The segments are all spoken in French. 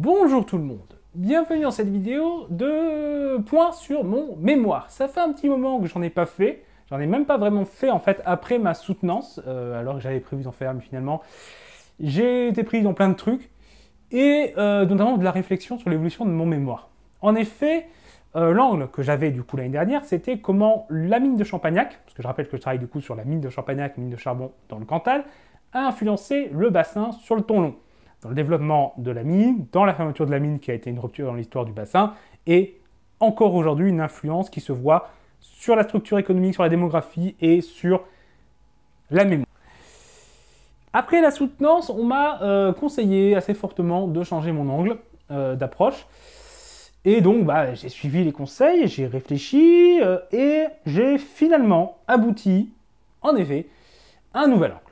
Bonjour tout le monde, bienvenue dans cette vidéo de point sur mon mémoire. Ça fait un petit moment que j'en ai pas fait, j'en ai même pas vraiment fait en fait après ma soutenance, euh, alors que j'avais prévu d'en faire, mais finalement j'ai été pris dans plein de trucs, et euh, notamment de la réflexion sur l'évolution de mon mémoire. En effet, euh, l'angle que j'avais du coup l'année dernière, c'était comment la mine de Champagnac, parce que je rappelle que je travaille du coup sur la mine de Champagnac, mine de charbon dans le Cantal, a influencé le bassin sur le long dans le développement de la mine, dans la fermeture de la mine qui a été une rupture dans l'histoire du bassin, et encore aujourd'hui une influence qui se voit sur la structure économique, sur la démographie et sur la mémoire. Après la soutenance, on m'a euh, conseillé assez fortement de changer mon angle euh, d'approche. Et donc, bah, j'ai suivi les conseils, j'ai réfléchi euh, et j'ai finalement abouti, en effet, à un nouvel angle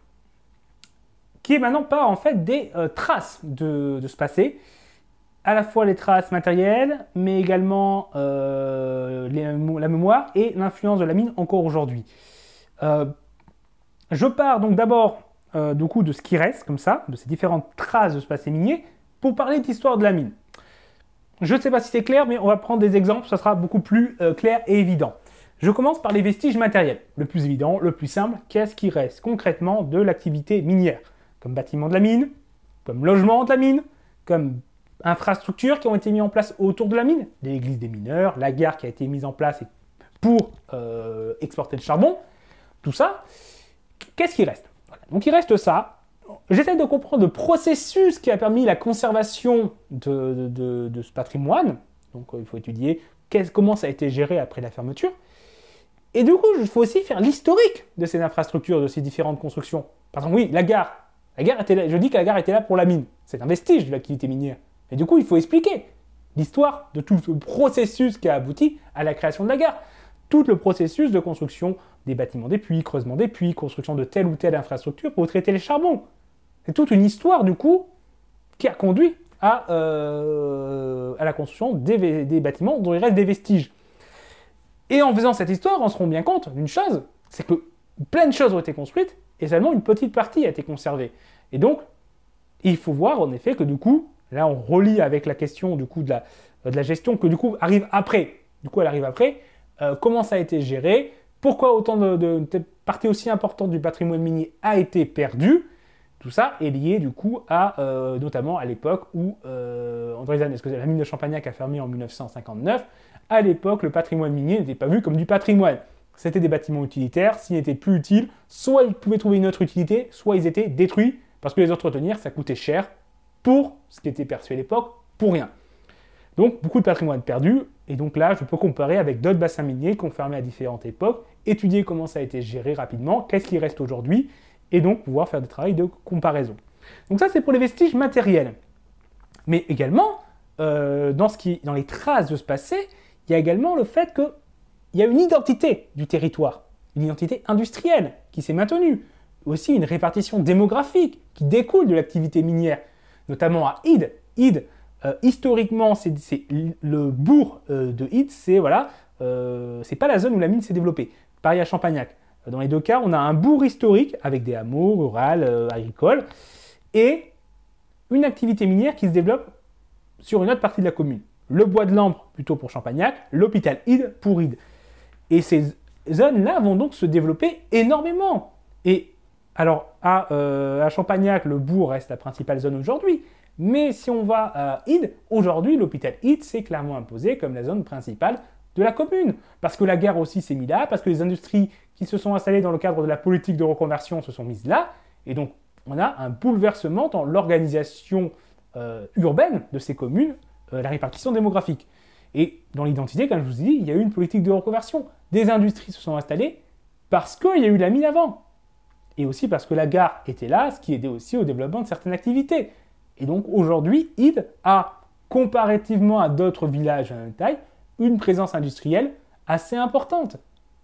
qui est maintenant par en fait des euh, traces de, ce passé, à la fois les traces matérielles, mais également euh, la mémoire et l'influence de la mine encore aujourd'hui. Euh, je pars donc d'abord du coup de ce qui reste comme ça, de ces différentes traces de ce passé minier, pour parler d'histoire de la mine. Je ne sais pas si c'est clair, mais on va prendre des exemples, ça sera beaucoup plus clair et évident. Je commence par les vestiges matériels. Le plus évident, le plus simple, qu'est-ce qui reste concrètement de l'activité minière comme bâtiment de la mine, comme logement de la mine, comme infrastructures qui ont été mises en place autour de la mine, l'église des mineurs, la gare qui a été mise en place pour euh, exporter le charbon, tout ça, qu'est-ce qui reste Donc il reste ça. J'essaie de comprendre le processus qui a permis la conservation de, ce patrimoine. Donc euh, il faut étudier comment ça a été géré après la fermeture. Et du coup, il faut aussi faire l'historique de ces infrastructures, de ces différentes constructions. Par exemple, oui, la gare, la était je dis que la gare était là pour la mine. C'est un vestige de l'activité minière. Et du coup, il faut expliquer l'histoire de tout ce processus qui a abouti à la création de la gare. Tout le processus de construction des bâtiments des puits, creusement des puits, construction de telle ou telle infrastructure pour traiter les charbons. C'est toute une histoire, du coup, qui a conduit à, euh, la construction des, des bâtiments dont il reste des vestiges. Et en faisant cette histoire, on se rend bien compte d'une chose, c'est que plein de choses ont été construites et seulement une petite partie a été conservée. Et donc, il faut voir en effet que du coup, là on relie avec la question du coup de la, euh, gestion que du coup arrive après. Du coup, elle arrive après. Euh, comment ça a été géré Pourquoi autant de, de, partie aussi importante du patrimoine minier a été perdue Tout ça est lié du coup à euh, notamment à l'époque où euh, André excusez la mine de Champagnac a fermé en 1959. À l'époque, le patrimoine minier n'était pas vu comme du patrimoine c'était des bâtiments utilitaires. S'ils n'étaient plus utiles, soit ils pouvaient trouver une autre utilité, soit ils étaient détruits parce que les entretenir, ça coûtait cher pour ce qui était perçu à l'époque, pour rien. Donc beaucoup de patrimoine perdu. Et donc là, je peux comparer avec d'autres bassins miniers qu'on fermait à différentes époques, étudier comment ça a été géré rapidement, qu'est-ce qui reste aujourd'hui, et donc pouvoir faire des travaux de comparaison. Donc ça, c'est pour les vestiges matériels. Mais également, euh, dans les traces de ce passé, il y a également le fait que il y a une identité du territoire, une identité industrielle qui s'est maintenue, aussi une répartition démographique qui découle de l'activité minière, notamment à Id. Id, euh, historiquement, c'est le bourg euh, de Id, c'est voilà, euh, c'est pas la zone où la mine s'est développée. Paris à Champagnac. Dans les deux cas, on a un bourg historique avec des hameaux rurales, agricoles, et une activité minière qui se développe sur une autre partie de la commune. Le bois de l'ambre plutôt pour Champagnac, l'hôpital Id pour Id. Et ces zones-là vont donc se développer énormément. Et alors, à, euh, Champagnac, le bourg reste la principale zone aujourd'hui. Mais si on va à Ide, aujourd'hui, l'hôpital Ide s'est clairement imposé comme la zone principale de la commune. Parce que la guerre aussi s'est mise là, parce que les industries qui se sont installées dans le cadre de la politique de reconversion se sont mises là. Et donc, on a un bouleversement dans l'organisation euh, urbaine de ces communes, euh, la répartition démographique. Et dans l'identité, comme je vous ai dit, il y a eu une politique de reconversion. Des industries se sont installées parce qu'il y a eu la mine avant. Et aussi parce que la gare était là, ce qui aidait aussi au développement de certaines activités. Et donc aujourd'hui, Id a, comparativement à d'autres villages à même taille, une présence industrielle assez importante.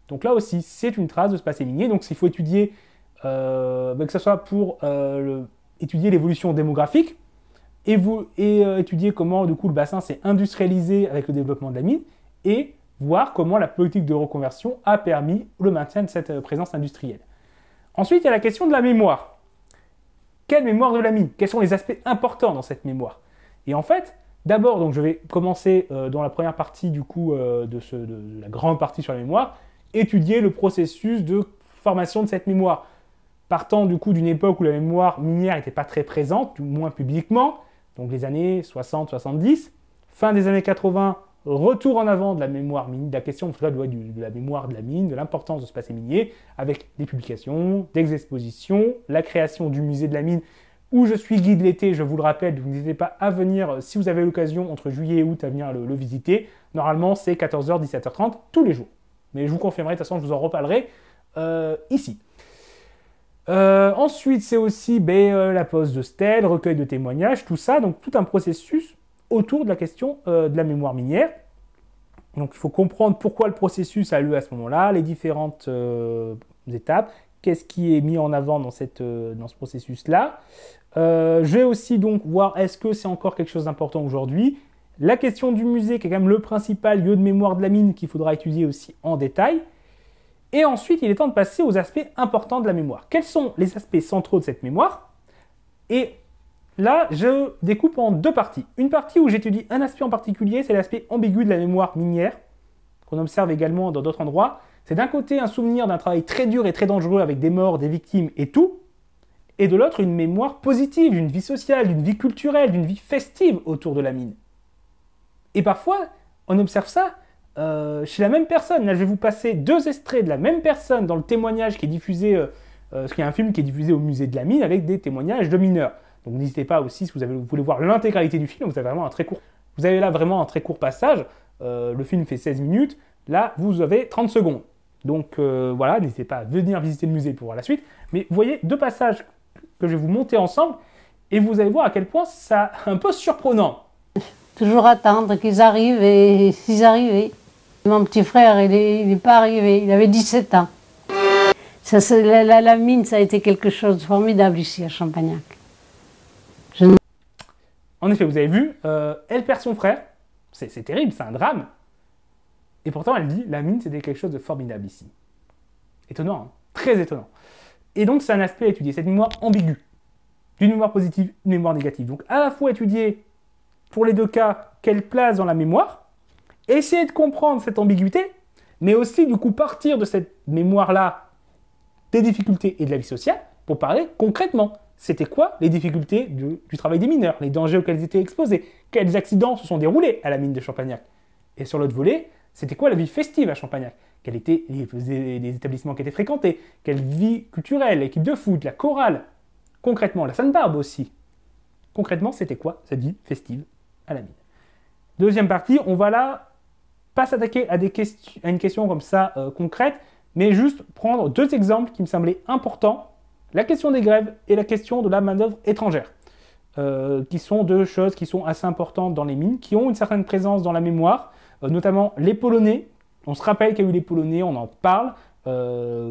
Donc là aussi, c'est une trace de ce passé minier. Donc s'il faut étudier, euh, bah, que ce soit pour euh, étudier l'évolution démographique, et, et euh, étudier comment du coup le bassin s'est industrialisé avec le développement de la mine et voir comment la politique de reconversion a permis le maintien de cette euh, présence industrielle. Ensuite, il y a la question de la mémoire. Quelle mémoire de la mine Quels sont les aspects importants dans cette mémoire Et en fait, d'abord, donc je vais commencer euh, dans la première partie du coup de, la grande partie sur la mémoire, étudier le processus de formation de cette mémoire. Partant du coup d'une époque où la mémoire minière n'était pas très présente, du moins publiquement, donc les années 60-70, fin des années 80, retour en avant de la mémoire mine, de la question de, la mémoire de la mine, de l'importance de ce passé minier, avec des publications, des expositions, la création du musée de la mine, où je suis guide l'été, je vous le rappelle, vous n'hésitez pas à venir, euh, si vous avez l'occasion, entre juillet et août, à venir le, visiter. Normalement, c'est 14h, 17h30, tous les jours. Mais je vous confirmerai, de toute façon, je vous en reparlerai euh, ici. Euh, ensuite, c'est aussi ben, euh, la pose de stèles, recueil de témoignages, tout ça, donc tout un processus autour de la question euh, de la mémoire minière. Donc il faut comprendre pourquoi le processus a lieu à ce moment-là, les différentes étapes, qu'est-ce qui est mis en avant dans, dans ce processus-là. je vais aussi donc voir est-ce que c'est encore quelque chose d'important aujourd'hui. La question du musée, qui est quand même le principal lieu de mémoire de la mine qu'il faudra étudier aussi en détail. Et ensuite, il est temps de passer aux aspects importants de la mémoire. Quels sont les aspects centraux de cette mémoire Et là, je découpe en deux parties. Une partie où j'étudie un aspect en particulier, c'est l'aspect ambigu de la mémoire minière, qu'on observe également dans d'autres endroits. C'est d'un côté un souvenir d'un travail très dur et très dangereux avec des morts, des victimes et tout, et de l'autre une mémoire positive d'une vie sociale, d'une vie culturelle, d'une vie festive autour de la mine. Et parfois, on observe ça euh, chez la même personne. Là, je vais vous passer deux extraits de la même personne dans le témoignage qui est diffusé, euh, euh, parce qu'il y a un film qui est diffusé au musée de la mine avec des témoignages de mineurs. Donc n'hésitez pas aussi, si vous, vous voulez voir l'intégralité du film, vous avez vraiment un très court, vous avez là vraiment un très court passage. Euh, le film fait 16 minutes, là vous avez 30 secondes. Donc voilà, n'hésitez pas à venir visiter le musée pour voir la suite. Mais vous voyez deux passages que je vais vous monter ensemble et vous allez voir à quel point ça un peu surprenant. Toujours attendre qu'ils arrivent et s'ils arrivent, mon petit frère, il n'est pas arrivé, il avait 17 ans. Ça, la, la, mine, ça a été quelque chose de formidable ici à Champagnac. En effet, vous avez vu, euh, elle perd son frère, c'est terrible, c'est un drame. Et pourtant, elle dit, la mine, c'était quelque chose de formidable ici. Étonnant, hein. très étonnant. Et donc, c'est un aspect à étudier, cette mémoire ambiguë. D'une mémoire positive, une mémoire négative. Donc, à la fois étudier, pour les deux cas, quelle place dans la mémoire, essayer de comprendre cette ambiguïté, mais aussi du coup partir de cette mémoire-là des difficultés et de la vie sociale pour parler concrètement. C'était quoi les difficultés du, travail des mineurs, les dangers auxquels ils étaient exposés, quels accidents se sont déroulés à la mine de Champagnac Et sur l'autre volet, c'était quoi la vie festive à Champagnac Quels étaient les, les, établissements qui étaient fréquentés Quelle vie culturelle, l'équipe de foot, la chorale Concrètement, la Sainte-Barbe aussi. Concrètement, c'était quoi cette vie festive à la mine Deuxième partie, on va là pas s'attaquer à, à une question comme ça euh, concrète, mais juste prendre deux exemples qui me semblaient importants, la question des grèves et la question de la main-d'œuvre étrangère, euh, qui sont deux choses qui sont assez importantes dans les mines, qui ont une certaine présence dans la mémoire, euh, notamment les Polonais. On se rappelle qu'il y a eu les Polonais, on en parle,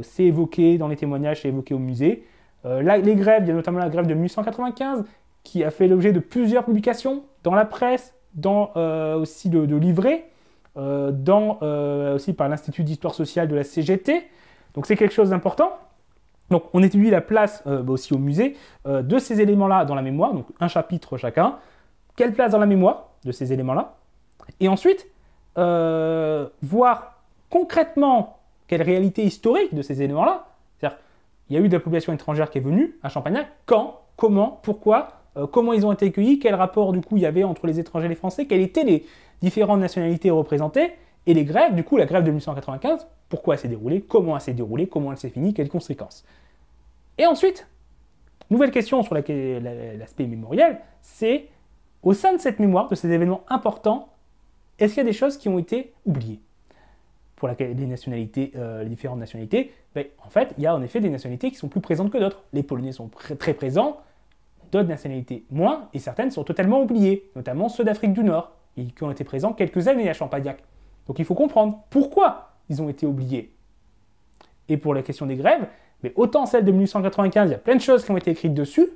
c'est évoqué dans les témoignages, c'est évoqué au musée. les grèves, il y a notamment la grève de 1895, qui a fait l'objet de plusieurs publications dans la presse, dans aussi de, de livrets euh, dans, euh, aussi par l'Institut d'histoire sociale de la CGT. Donc c'est quelque chose d'important. Donc on étudie la place euh, bah, aussi au musée de ces éléments-là dans la mémoire, donc un chapitre chacun. Quelle place dans la mémoire de ces éléments-là Et ensuite, voir concrètement quelle réalité historique de ces éléments-là. C'est-à-dire, il y a eu de la population étrangère qui est venue à Champagnac, quand, comment, pourquoi, euh, comment ils ont été accueillis, quel rapport du coup il y avait entre les étrangers et les Français, quelles étaient les différentes nationalités représentées, et les grèves, du coup la grève de 1895, pourquoi elle s'est déroulée, comment elle s'est déroulée, comment elle s'est finie, quelles conséquences. Et ensuite, nouvelle question sur l'aspect mémoriel, c'est au sein de cette mémoire, de ces événements importants, est-ce qu'il y a des choses qui ont été oubliées Pour les, nationalités, euh, les différentes nationalités, ben, en fait, il y a en effet des nationalités qui sont plus présentes que d'autres. Les Polonais sont très présents, d'autres nationalités moins, et certaines sont totalement oubliées, notamment ceux d'Afrique du Nord, et qui ont été présents quelques années à Champagnac. Donc il faut comprendre pourquoi ils ont été oubliés. Et pour la question des grèves, mais autant celle de 1895, il y a plein de choses qui ont été écrites dessus,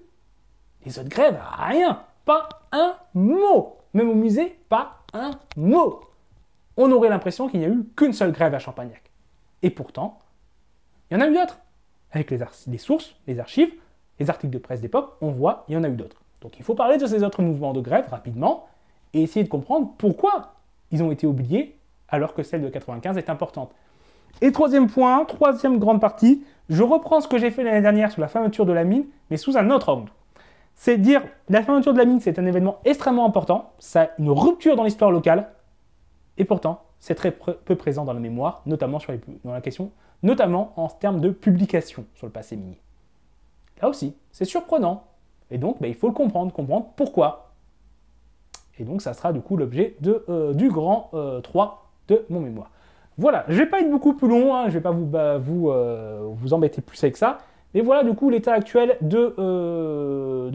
les autres grèves, rien, pas un mot, même au musée, pas un mot. On aurait l'impression qu'il n'y a eu qu'une seule grève à Champagnac. Et pourtant, il y en a eu d'autres. Avec les, les sources, les archives, les articles de presse d'époque, on voit, il y en a eu d'autres. Donc il faut parler de ces autres mouvements de grève rapidement et essayer de comprendre pourquoi ils ont été oubliés alors que celle de 95 est importante. Et troisième point, troisième grande partie, je reprends ce que j'ai fait l'année dernière sur la fermeture de la mine, mais sous un autre angle. C'est dire, la fermeture de la mine, c'est un événement extrêmement important, ça a une rupture dans l'histoire locale, et pourtant, c'est très peu présent dans la mémoire, notamment sur les, la question, notamment en termes de publication sur le passé minier. Là aussi, c'est surprenant. Et donc, bah, il faut le comprendre, comprendre pourquoi. Et donc, ça sera du coup l'objet euh, du grand 3 euh, de mon mémoire. Voilà, je vais pas être beaucoup plus long, hein, je vais pas vous, bah, vous, euh, vous embêter plus avec ça. Mais voilà du coup l'état actuel de,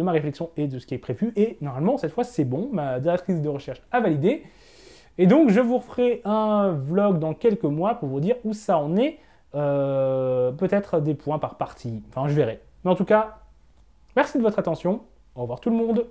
ma réflexion et de ce qui est prévu. Et normalement, cette fois, c'est bon. Ma directrice de recherche a validé. Et donc, je vous referai un vlog dans quelques mois pour vous dire où ça en est. Peut-être des points par partie. Enfin, je verrai. Mais en tout cas, merci de votre attention. Au revoir tout le monde.